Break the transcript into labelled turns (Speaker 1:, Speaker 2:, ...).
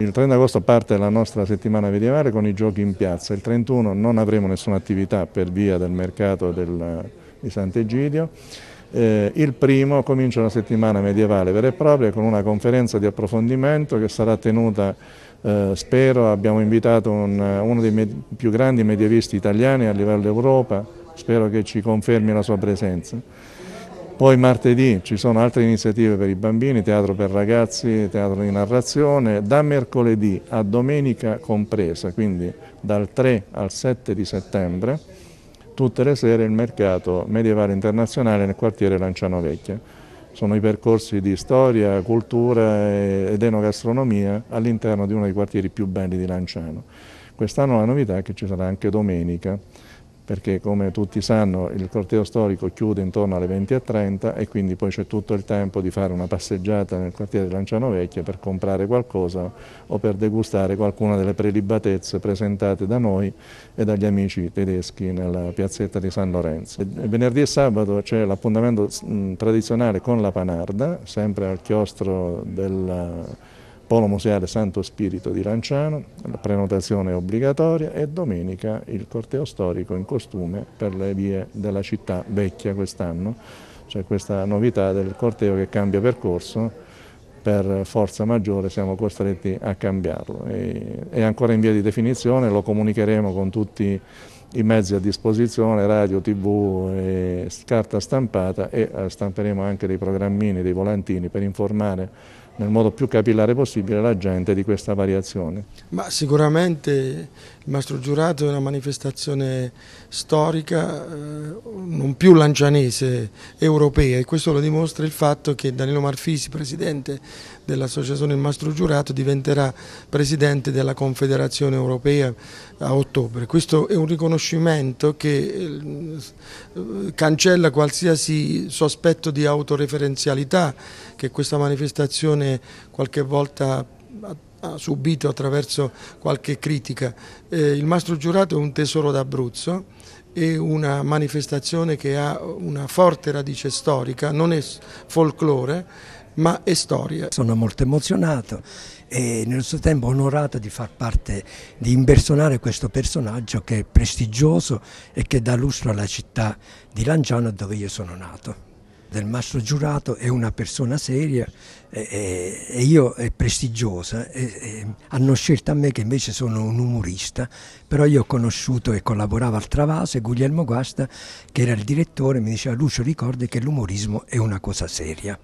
Speaker 1: Il 30 agosto parte la nostra settimana medievale con i giochi in piazza, il 31 non avremo nessuna attività per via del mercato del, di Sant'Egidio, eh, il primo comincia la settimana medievale vera e propria con una conferenza di approfondimento che sarà tenuta, eh, spero, abbiamo invitato un, uno dei più grandi medievisti italiani a livello d'Europa, spero che ci confermi la sua presenza. Poi martedì ci sono altre iniziative per i bambini, teatro per ragazzi, teatro di narrazione, da mercoledì a domenica compresa, quindi dal 3 al 7 di settembre, tutte le sere il mercato medievale internazionale nel quartiere Lanciano Vecchia. Sono i percorsi di storia, cultura ed enogastronomia all'interno di uno dei quartieri più belli di Lanciano. Quest'anno la novità è che ci sarà anche domenica perché come tutti sanno il corteo storico chiude intorno alle 20.30 e quindi poi c'è tutto il tempo di fare una passeggiata nel quartiere di Lanciano Vecchia per comprare qualcosa o per degustare qualcuna delle prelibatezze presentate da noi e dagli amici tedeschi nella piazzetta di San Lorenzo. Venerdì e sabato c'è l'appuntamento tradizionale con la Panarda, sempre al chiostro del Polo Museale Santo Spirito di Lanciano, la prenotazione è obbligatoria e domenica il corteo storico in costume per le vie della città vecchia quest'anno, cioè questa novità del corteo che cambia percorso, per forza maggiore siamo costretti a cambiarlo. E, è ancora in via di definizione, lo comunicheremo con tutti i mezzi a disposizione, radio, tv, carta stampata e eh, stamperemo anche dei programmini, dei volantini per informare nel modo più capillare possibile la gente di questa variazione. Ma
Speaker 2: sicuramente il Mastro Giurato è una manifestazione storica, eh, non più lancianese, europea e questo lo dimostra il fatto che Danilo Marfisi, presidente dell'associazione Il Mastro Giurato, diventerà presidente della Confederazione Europea a ottobre. Questo è un riconoscimento che eh, cancella qualsiasi sospetto di autoreferenzialità che questa manifestazione qualche volta ha subito attraverso qualche critica. Eh, il Mastro Giurato è un tesoro d'Abruzzo, è una manifestazione che ha una forte radice storica, non è folklore ma è storia. Sono molto emozionato e nello stesso
Speaker 3: tempo onorato di far parte, di impersonare questo personaggio che è prestigioso e che dà lustro alla città di Lanciano dove io sono nato del Mastro Giurato è una persona seria e, e io è prestigiosa, e, e hanno scelto a me che invece sono un umorista, però io ho conosciuto e collaboravo al Travaso e Guglielmo Guasta che era il direttore mi diceva Lucio ricordi che l'umorismo è una cosa seria.